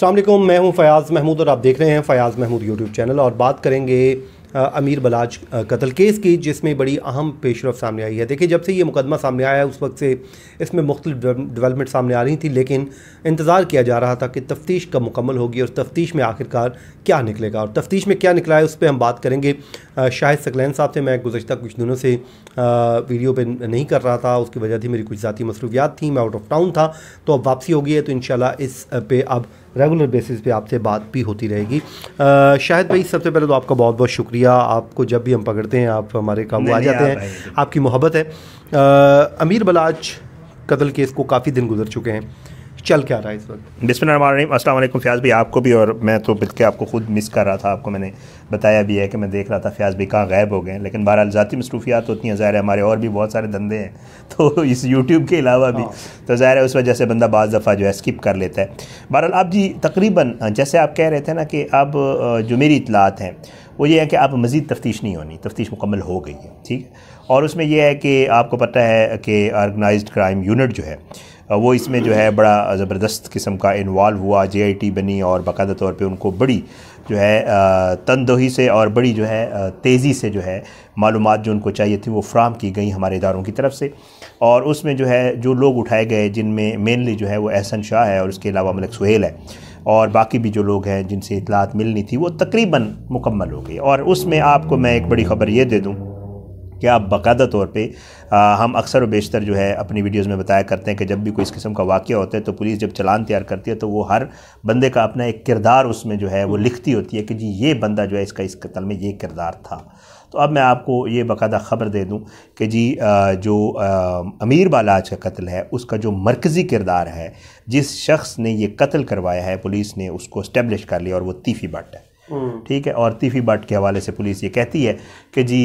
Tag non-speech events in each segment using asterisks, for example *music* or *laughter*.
अल्लाम मैं हूं फ़याज़ महमूद और आप देख रहे हैं फ़याज़ महमूद यूट्यूब चैनल और बात करेंगे अमीर बलाज कत्ल केस की जिसमें बड़ी अहम पेशरफ सामने आई है देखिए जब से ये मुकदमा सामने आया है उस वक्त से इसमें मुख्तलिफ डेवलपमेंट सामने आ रही थी लेकिन इंतज़ार किया जा रहा था कि तफ्तीश कब मुकम्मल होगी और तफ्तीश में आखिरकार क्या निकलेगा और तफ्तीश में क्या निकला है उस पर हम बात करेंगे शाहिद सकलैन साहब से मैं गुजशत कुछ दिनों से वीडियो पर नहीं कर रहा था उसकी वजह थी मेरी कुछ ज़ाती मसरूफियात थी मैं आउट ऑफ टाउन था तो अब वापसी होगी है तो इन इस पर अब रेगुलर बेसिस पे आपसे बात भी होती रहेगी शायद भाई सबसे पहले तो आपका बहुत बहुत शुक्रिया आपको जब भी हम पकड़ते हैं आप हमारे काम आ जाते हैं आपकी मोहब्बत है अमीर बलाज कत्ल केस को काफ़ी दिन गुजर चुके हैं चल क्या रहा है इस वक्त बिस्मिन अस्सलाम फ़याज़ भाई आपको भी और मैं तो बिल्कुल आपको खुद मिस कर रहा था आपको मैंने बताया भी है कि मैं देख रहा था फ़ियाज़ भाई कहाँ गायब हो गए लेकिन बहरहाल ज़ाती मसरूफियात होती हैं ज़ाहिर है हमारे और भी बहुत सारे धंधे हैं *laughs* तो इस यूट्यूब के अलावा भी हाँ। तो ज़ाहिर है उस वजह से बंदा बज़ दफ़ा जो है स्किप कर लेता है बहरहाल आप जी तकरीबन जैसे आप कह रहे थे ना कि अब जो मेरी इतलात हैं वो ये है कि आप मज़ीद तफ्तीश नहीं होनी तफ्तीश मुकम्मल हो गई है ठीक है और उसमें यह है कि आपको पता है कि आर्गनाइज्ड क्राइम यूनिट जो है वो इसमें जो है बड़ा ज़बरदस्त किस्म का इन्वॉल्व हुआ जे बनी और बाकायदा तौर पर उनको बड़ी जो है तनदोही से और बड़ी जो है तेज़ी से जो है मालूम जो उनको चाहिए थी वो फ्राहम की गई हमारे इदारों की तरफ से और उसमें जो है जो लोग उठाए गए जिनमें मेनली जो है वो एहसन शाह है और उसके अलावा मलिक सुहेल है और बाकी भी जो लोग हैं जिनसे इतलात मिलनी थी वो तकरीबन मुकम्मल हो गई और उसमें आपको मैं एक बड़ी खबर ये दे दूँ क्या बाकायदा तौर पर हम अक्सर बेशतर जो है अपनी वीडियोज़ में बताया करते हैं कि जब भी कोई इस किस्म का वाक्य होता है तो पुलिस जब चलान तैयार करती है तो वो हर बंदे का अपना एक किरदार उसमें जो है वो लिखती होती है कि जी ये बंदा जो है इसका इस कतल में ये किरदार था तो अब मैं आपको ये बाकायदा ख़बर दे दूँ कि जी जो अमीर बालाज का कत्ल है उसका जो मरकज़ी किरदार है जिस शख्स ने ये कत्ल करवाया है पुलिस ने उसको इस्टेब्लिश कर लिया और वो तीफ़ी बाट है हम्म। ठीक है और तीफी बट के हवाले से पुलिस ये कहती है कि जी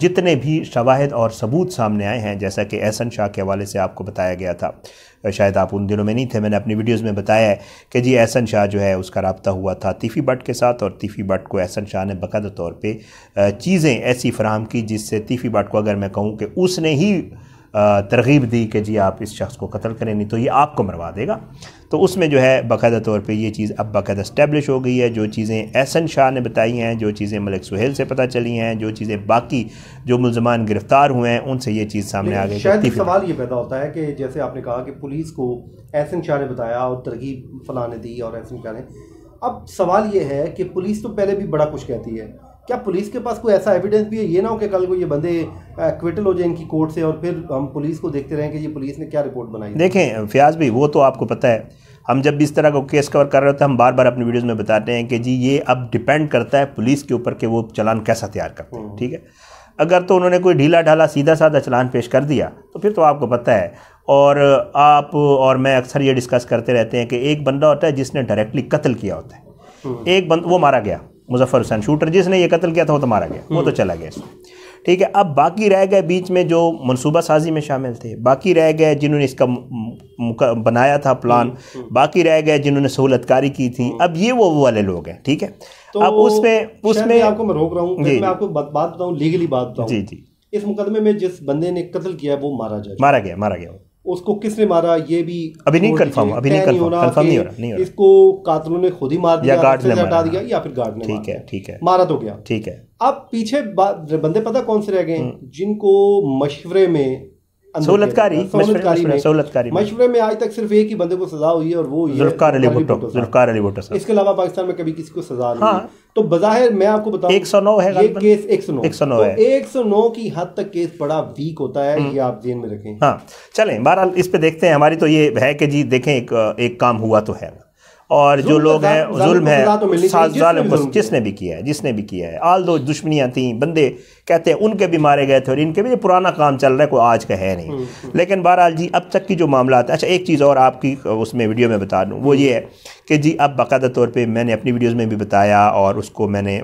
जितने भी शवाहद और सबूत सामने आए हैं जैसा कि एहसन शाह के हवाले से आपको बताया गया था शायद आप उन दिनों में नहीं थे मैंने अपनी वीडियोस में बताया है कि जी एहसन शाह जो है उसका रबता हुआ था तीफी बट के साथ और तीफी बट को एहसन शाह ने बकायदा तौर पर चीज़ें ऐसी फराहम की जिससे तीफी बट को अगर मैं कहूँ कि उसने ही तरगीब दी कि जी आप इस शख्स को कत्ल करें नहीं तो ये आपको मरवा देगा तो उसमें जो है बाकायदा तौर पे ये चीज़ अब बाकायदा इस्टेब्लिश हो गई है जो चीज़ें एहसन शाह ने बताई हैं जो चीज़ें मलिक सुहेल से पता चली हैं जो चीज़ें बाकी जो मुलजमान गिरफ्तार हुए हैं उनसे ये चीज़ सामने आ गई शायद तो सवाल ये पैदा होता है कि जैसे आपने कहा कि पुलिस को एहसन शाह ने बताया और तरगीब फलाने दी और एहसन शाह ने अब सवाल ये है कि पुलिस तो पहले भी बड़ा कुछ कहती है क्या पुलिस के पास कोई ऐसा एविडेंस भी है ये ना हो कि कल को ये बंदे क्विटल हो जाए इनकी कोर्ट से और फिर हम पुलिस को देखते रहें कि ये पुलिस ने क्या रिपोर्ट बनाई देखें फयाज भाई वो तो आपको पता है हम जब भी इस तरह का केस कवर कर रहे होते हैं हम बार बार अपनी वीडियोज़ में बताते हैं कि जी ये अब डिपेंड करता है पुलिस के ऊपर कि वो चलान कैसा तैयार करते हैं हम्म। ठीक है अगर तो उन्होंने कोई ढीला ढाला सीधा साधा चलान पेश कर दिया तो फिर तो आपको पता है और आप और मैं अक्सर ये डिस्कस करते रहते हैं कि एक बंदा होता है जिसने डायरेक्टली कत्ल किया होता है हम्म। एक बंद वो मारा गया मुजफ्फर हुसैन शूटर जिसने ये कत्ल किया था वो तो मारा गया वो तो हम्म। चला गया ठीक है अब बाकी रह गए बीच में जो मनसूबा साजी में शामिल थे बाकी रह गए जिन्होंने इसका बनाया था प्लान हम्म, हम्म। बाकी रह गए जिन्होंने सहूलतकारी की थी अब ये वो वो वाले लोग हैं ठीक है तो अब उसमें उसमें आपको मैं रोक रहा हूँ मैं आपको बात बताऊँ लीगली बात बताऊँ जी जी इस मुकदमे में जिस बंदे ने कत्ल किया वो मारा जाए मारा गया मारा गया उसको किसने मारा ये भी अभी नहीं कंफर्म अभी नहीं कंफर्म कंफर्म नहीं हो रहा नहीं हो रहा इसको कातलों ने खुद ही मार दिया गार्ड ने हटा दिया या फिर गार्ड ने ठीक है ठीक है मारा तो गया ठीक है अब पीछे बंदे पता कौन से रह गए हम्म। जिनको मशवरे में सहूलतकारी सहूलतकारी मशवरे में आज तक सिर्फ एक ही बंदे को सजा हुई है और वो जुल्फकार अली भुट्टो इसके अलावा पाकिस्तान में कभी किसी को सजा नहीं हाँ। तो बजाहिर मैं आपको बताऊं एक सौ नौ है ये केस एक सौ नौ तो है एक की हद तक केस बड़ा वीक होता है हम्म। ये आप जेन में रखें हाँ चलें बहरहाल इस पे देखते हैं हमारी तो ये है कि जी देखें एक एक काम हुआ तो है ना और जो लोग हैं जुल्म है तो जिसने भी किया है जिसने भी किया है आल दो दुश्मनियाँ थी बंदे कहते हैं उनके भी मारे गए थे और इनके भी पुराना काम चल रहा है कोई आज का है नहीं हम्म, हम्म। लेकिन बहरहाल जी अब तक की जो मामला है अच्छा एक चीज़ और आपकी उसमें वीडियो में बता दूँ वो हम्म। ये है कि जी अब बाकायदा तौर पर मैंने अपनी वीडियोज़ में भी बताया और उसको मैंने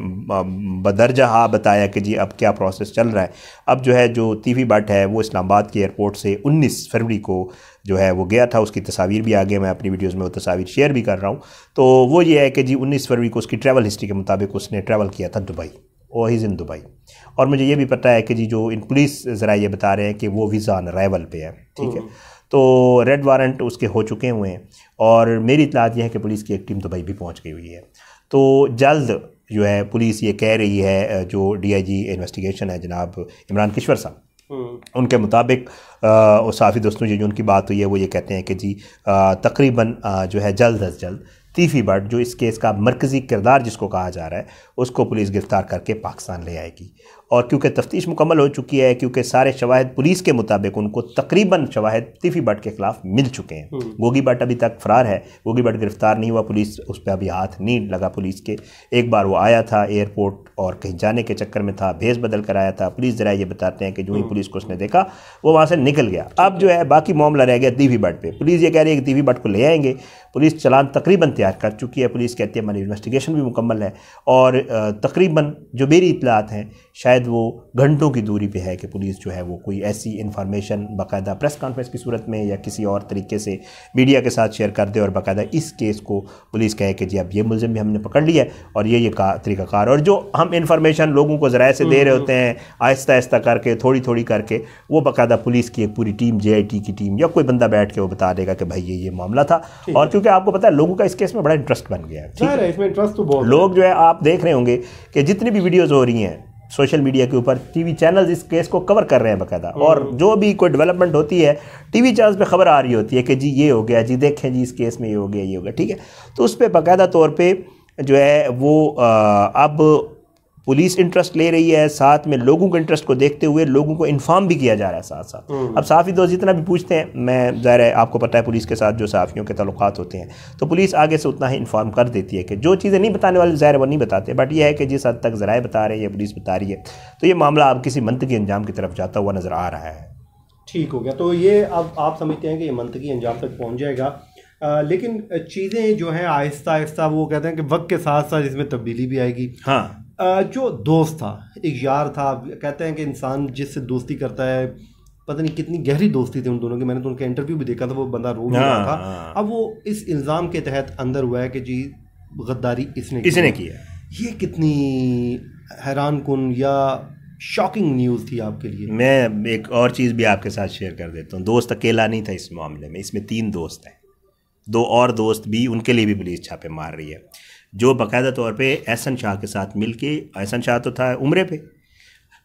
बदरजा बताया कि जी अब क्या प्रोसेस चल रहा है अब जो है जो तीफी बट है वो इस्लामाबाद के एयरपोर्ट से उन्नीस फरवरी को जो है वो गया था उसकी तस्वीर भी आगे मैं अपनी वीडियोज़ में वो तस्वीर शेयर भी कर रहा हूँ तो वो ये है कि जी उन्नीस फरवरी को उसकी ट्रैवल हिस्ट्री के मुताबिक उसने ट्रैवल किया था Dubai oh he's in Dubai और मुझे ये भी पता है कि जी जो इन पुलिस ज़रा ये बता रहे हैं कि वो वीज़ा ऑन अराइवल पे है ठीक है हम्म। तो रेड वारंट उसके हो चुके हुए हैं और मेरी इतलात यह है कि पुलिस की एक टीम दुबई भी पहुँच गई हुई है तो जल्द जो है पुलिस ये कह रही है जो डी इन्वेस्टिगेशन है जनाब इमरान किश्वर साहब हम्म। उनके मुताबिक और साफ़ी दोस्तों जो उनकी बात हुई है वो ये कहते हैं कि जी तकरीबन जो है जल्द अज जल्द तीफी बट जो इस केस का मरकज़ी किरदार जिसको कहा जा रहा है उसको पुलिस गिरफ़्तार करके पाकिस्तान ले आएगी और क्योंकि तफ्तीश मुकम्मल हो चुकी है क्योंकि सारे शवाहद पुलिस के मुताबिक उनको तकरीबन शवाहद तिफी भट्ट के खिलाफ मिल चुके हैं हम्म। गोगी भट्ट अभी तक फरार है गोगी भट्ट गिरफ्तार नहीं हुआ पुलिस उस पर अभी हाथ नहीं लगा पुलिस के एक बार वो आया था एयरपोर्ट और कहीं जाने के चक्कर में था भेज बदल कर आया था पुलिस ज़रा ये बताते हैं कि जो ही हम्म। पुलिस को उसने देखा वो वहाँ से निकल गया अब जो है बाकी मामला रह गया दीवी भट्ट पर पुलिस ये कह रही है कि दीवी भट्ट को ले आएंगे पुलिस चलान तकरीबन तैयार कर चुकी है पुलिस कहती है हमारी इन्वेस्टिगेशन भी मुकम्मल है और तकरीबन जो मेरी इतलात हैं शायद शायद वो घंटों की दूरी पे है कि पुलिस जो है वो कोई ऐसी इन्फॉर्मेशन बाकायदा प्रेस कॉन्फ्रेंस की सूरत में या किसी और तरीके से मीडिया के साथ शेयर कर दे और बाकायदा इस केस को पुलिस कहे कि जी अब ये मुलजिम भी हमने पकड़ लिया है और ये ये तरीकाकार और जो हम इन्फॉर्मेशन लोगों को जरा से दे रहे होते हैं आहिस्ता आहिस्ता करके थोड़ी थोड़ी करके वो बाकायदा पुलिस की एक पूरी टीम जे की टीम या कोई बंदा बैठ के वो बता देगा कि भाई ये ये मामला था और क्योंकि आपको पता है लोगों का इस केस में बड़ा इंटरेस्ट बन गया है है इसमें इंटरेस्ट तो बहुत लोग जो है आप देख रहे होंगे कि जितनी भी वीडियोज़ हो रही हैं सोशल मीडिया के ऊपर टीवी चैनल्स इस केस को कवर कर रहे हैं बकायदा और हम्म। जो भी कोई डेवलपमेंट होती है टीवी चैनल्स पे खबर आ रही होती है कि जी ये हो गया जी देखें जी इस केस में ये हो गया ये हो गया ठीक है तो उस पर बाकायदा तौर पर जो है वो आ, अब पुलिस इंटरेस्ट ले रही है साथ में लोगों के इंटरेस्ट को देखते हुए लोगों को इन्फॉर्म भी किया जा रहा है साथ साथ हम्म। अब साफी दोस्त जितना भी पूछते हैं मैं ज़ाहिर है आपको पता है पुलिस के साथ जो साफियों के तल्लुक होते हैं तो पुलिस आगे से उतना ही इन्फॉर्म कर देती है कि जो चीज़ें नहीं बताने वाले ज़ाहिर वो नहीं बताते बट यह है कि जिस हद तक ज़राए बता रहे हैं या पुलिस बता रही है तो ये मामला अब किसी मंतकी अंजाम की तरफ जाता हुआ नज़र आ रहा है ठीक हो गया तो ये अब आप समझते हैं कि ये मंतकी अंजाम तक पहुँच जाएगा आ, लेकिन चीज़ें जो हैं आहिस्ता आहिस्ता वो कहते हैं कि वक्त के साथ साथ इसमें तब्दीली भी आएगी हाँ जो दोस्त था एक यार था कहते हैं कि इंसान जिससे दोस्ती करता है पता नहीं कितनी गहरी दोस्ती थी उन दोनों की मैंने तो उनका इंटरव्यू भी देखा था वो बंदा रो रहा हाँ, था हाँ। अब वो इस इल्ज़ाम के तहत अंदर हुआ है कि जी गद्दारी इसने इसने की है ये कितनी हैरान कन या शॉकिंग न्यूज़ थी आपके लिए मैं एक और चीज़ भी आपके साथ शेयर कर देता हूँ दोस्त अकेला नहीं था इस मामले में इसमें तीन दोस्त हैं दो और दोस्त भी उनके लिए भी पुलिस छापे मार रही है जो बाकायदा तौर पे एहसन शाह के साथ मिल के एहसन शाह तो था उम्र पे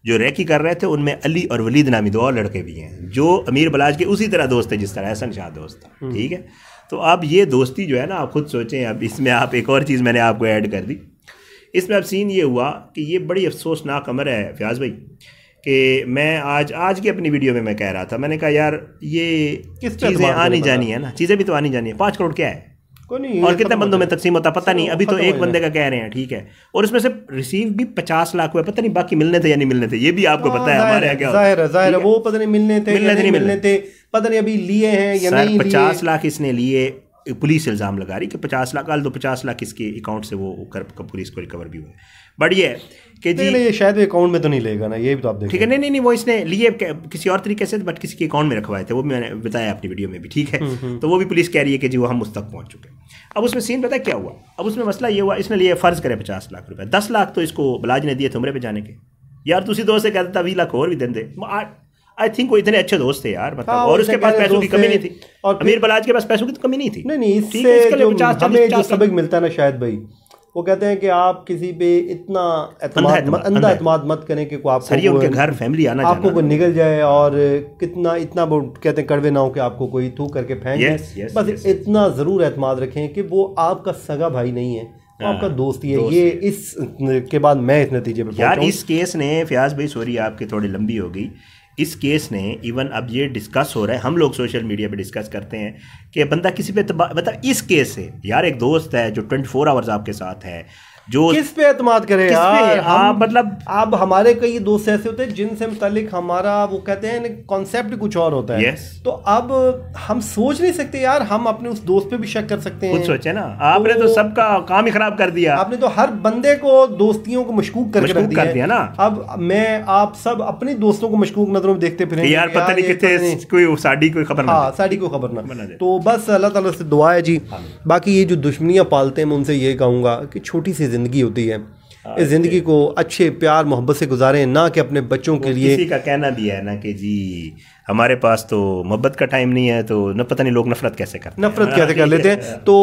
जो रैकी कर रहे थे उनमें अली और वलीद नामी दो और लड़के भी हैं जो अमीर बलाज के उसी तरह दोस्त थे जिस तरह एहसन शाह दोस्त था हम्म। ठीक है तो अब ये दोस्ती जो है ना आप खुद सोचें अब इसमें आप एक और चीज़ मैंने आपको ऐड कर दी इसमें अब सीन ये हुआ कि ये बड़ी अफसोसनाक अमर है फ्याज भाई कि मैं आज आज की अपनी वीडियो में मैं कह रहा था मैंने कहा यार ये किस चीज़ें आनी जानी है ना चीज़ें भी तो आनी जानी है पाँच करोड़ क्या है नहीं और कितने बंदों में तकसीम होता पता नहीं अभी तो एक बंदे का कह रहे हैं ठीक है और इसमें से रिसीव भी पचास लाख हुआ पता नहीं बाकी मिलने थे या नहीं मिलने थे ये भी आपको पता है हाँ, हमारे वो पता नहीं मिलने थे नहीं मिलने थे पता नहीं अभी लिए हैं या नहीं पचास लाख इसने लिए पुलिस इल्ज़ाम लगा रही कि पचास लाख अल तो पचास लाख इसके अकाउंट से वो कर पुलिस को रिकवर भी हुए बट ये कि जी ये शायद अकाउंट में तो नहीं लेगा ना ये भी तो आप ठीक है नहीं नहीं नहीं वो इसने लिए किसी और तरीके से बट किसी के अकाउंट में रखवाए थे वो भी मैंने बताया अपनी वीडियो में भी ठीक है हम्म, हम्म। तो वो भी पुलिस कह रही है कि जी वो हम उस तक पहुँच चुके अब उसमें सीन पता क्या हुआ अब उसमें मसला ये हुआ इसने लिए फ़र्ज़ करें पचास लाख रुपये दस लाख तो इसको बलाज ने दिए थे उम्र पर जाने के यार तुसी दोस्त से कहते था बीस लाख और भी दें दे आई थिंक वो इतने अच्छे दोस्त थे यार मतलब हाँ, और उसके पास पैसों की कमी नहीं थी और अमीर बलाज के पास पैसों की तो कमी नहीं थी नहीं नहीं इससे जो हमें जो सबक मिलता है ना शायद भाई वो कहते हैं कि आप किसी पे इतना अंधा अतमाद मत करें कि आप उनके घर फैमिली आना आपको कोई निकल जाए और कितना इतना वो कहते हैं कड़वे ना हो कि आपको कोई थू करके फेंक जाए बस इतना ज़रूर अतमाद रखें कि वो आपका सगा भाई नहीं है हाँ, आपका दोस्त ही है ये इस के बाद मैं इस नतीजे पर यार इस केस ने फयाज भाई सॉरी आपकी थोड़ी लंबी हो गई इस केस ने इवन अब ये डिस्कस हो रहा है हम लोग सोशल मीडिया पे डिस्कस करते हैं कि बंदा किसी पे मतलब इस केस से यार एक दोस्त है जो 24 फोर आवर्स आपके साथ है जो किस पे एतमाद करें यार आप मतलब आप हमारे कई दोस्त ऐसे होते हैं जिनसे मुतलिक हमारा वो कहते हैं कॉन्सेप्ट कुछ और होता है yes. तो अब हम सोच नहीं सकते यार हम अपने उस दोस्त पे भी शक कर सकते हैं सोचे ना आपने तो, तो सबका काम ही खराब कर दिया आपने तो हर बंदे को दोस्तियों को मशकूक करके कर दिया, कर दिया ना अब मैं आप सब अपने दोस्तों को मशकूक नजरों में देखते फिर यार पता नहीं कितने तो कोई साड़ी कोई खबर हाँ साड़ी कोई खबर ना तो बस अल्लाह तला से दुआ है जी बाकी ये जो दुश्मनियाँ पालते हैं मैं उनसे ये कहूँगा कि छोटी सी ज़िंदगी होती है हाँ, इस ज़िंदगी को अच्छे प्यार मोहब्बत से गुजारें ना कि अपने बच्चों के लिए किसी का कहना दिया है ना कि जी हमारे पास तो मोहब्बत का टाइम नहीं है तो न पता नहीं लोग नफरत कैसे करते नफरत कैसे कर हाँ, लेते हैं तो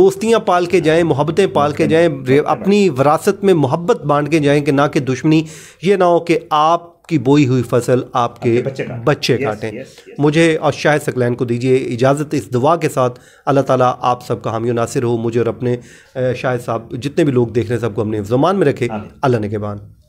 दोस्तियां पाल के जाएं हाँ, मोहब्बतें पाल के जाएं अपनी विरासत में मोहब्बत बांट के जाएं कि ना कि दुश्मनी ये ना हो कि आप की बोई हुई फसल आपके बच्चे, बच्चे yes, काटें yes, yes. मुझे और शायद सकलैन को दीजिए इजाज़त इस दुआ के साथ अल्लाह ताला आप सबका हामी नासिर हो मुझे और अपने शायद साहब जितने भी लोग देख रहे हैं सबको अपने जमान में रखे अल्लाह ने के बान